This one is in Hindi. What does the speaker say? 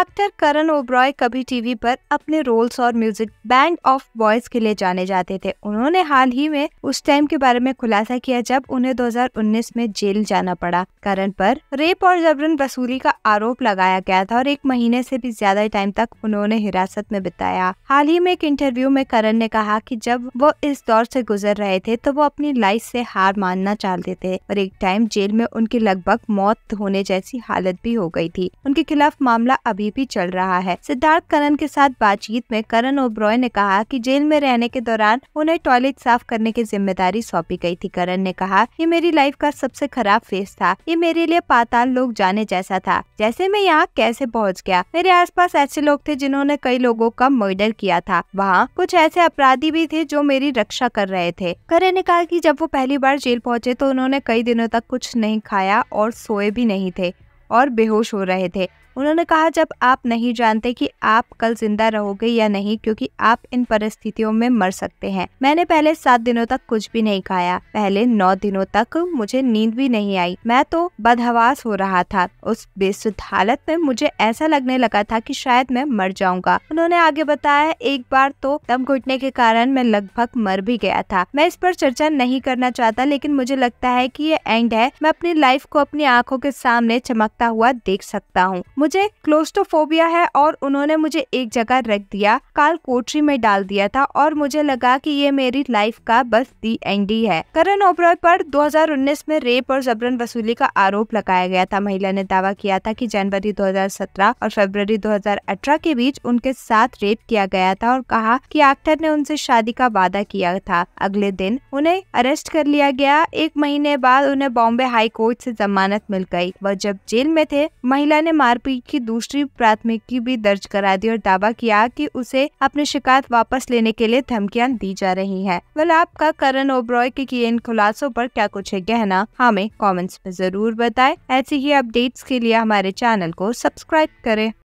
एक्टर करण ओब्रॉय कभी टीवी पर अपने रोल्स और म्यूजिक बैंड ऑफ बॉयज के लिए जाने जाते थे उन्होंने हाल ही में उस टाइम के बारे में खुलासा किया जब उन्हें 2019 में जेल जाना पड़ा करण पर रेप और जबरन वसूली का आरोप लगाया गया था और एक महीने से भी ज्यादा टाइम तक उन्होंने हिरासत में बिताया हाल ही में एक इंटरव्यू में करण ने कहा की जब वो इस दौर ऐसी गुजर रहे थे तो वो अपनी लाइफ ऐसी हार मानना चाहते थे और एक टाइम जेल में उनकी लगभग मौत होने जैसी हालत भी हो गई थी उनके खिलाफ मामला अभी अभी भी चल रहा है सिद्धार्थ करण के साथ बातचीत में करण ओब्रॉय ने कहा कि जेल में रहने के दौरान उन्हें टॉयलेट साफ करने की जिम्मेदारी सौंपी गई थी करण ने कहा ये मेरी लाइफ का सबसे खराब फेज था ये मेरे लिए पाताल लोग जाने जैसा था जैसे मैं यहाँ कैसे पहुँच गया मेरे आस ऐसे लोग थे जिन्होंने कई लोगों का मर्डर किया था वहाँ कुछ ऐसे अपराधी भी थे जो मेरी रक्षा कर रहे थे करण ने कहा की जब वो पहली बार जेल पहुँचे तो उन्होंने कई दिनों तक कुछ नहीं खाया और सोए भी नहीं थे और बेहोश हो रहे थे उन्होंने कहा जब आप नहीं जानते कि आप कल जिंदा रहोगे या नहीं क्योंकि आप इन परिस्थितियों में मर सकते हैं मैंने पहले सात दिनों तक कुछ भी नहीं खाया पहले नौ दिनों तक मुझे नींद भी नहीं आई मैं तो बदहवास हो रहा था उस बेसुध हालत में मुझे ऐसा लगने लगा था कि शायद मैं मर जाऊंगा उन्होंने आगे बताया एक बार तो दम घुटने के कारण मैं लगभग मर भी गया था मैं इस पर चर्चा नहीं करना चाहता लेकिन मुझे लगता है की ये एंड है मैं अपनी लाइफ को अपनी आँखों के सामने चमकता हुआ देख सकता हूँ मुझे क्लोस्टोफोबिया है और उन्होंने मुझे एक जगह रख दिया काल कोठरी में डाल दिया था और मुझे लगा कि ये मेरी लाइफ का बस दी एंड है करण दो पर 2019 में रेप और जबरन वसूली का आरोप लगाया गया था महिला ने दावा किया था कि जनवरी 2017 और फरवरी 2018 के बीच उनके साथ रेप किया गया था और कहा कि एक्टर ने उनसे शादी का वादा किया था अगले दिन उन्हें अरेस्ट कर लिया गया एक महीने बाद उन्हें बॉम्बे हाई कोर्ट से जमानत मिल गई वह जब जेल में थे महिला ने मारपीट की दूसरी प्राथमिकी भी दर्ज करा दी और दावा किया कि उसे अपनी शिकायत वापस लेने के लिए धमकियां दी जा रही है वाल आपका करण ओब्रॉय के किए इन खुलासों पर क्या कुछ है कहना हमें कमेंट्स में जरूर बताएं ऐसी ही अपडेट्स के लिए हमारे चैनल को सब्सक्राइब करें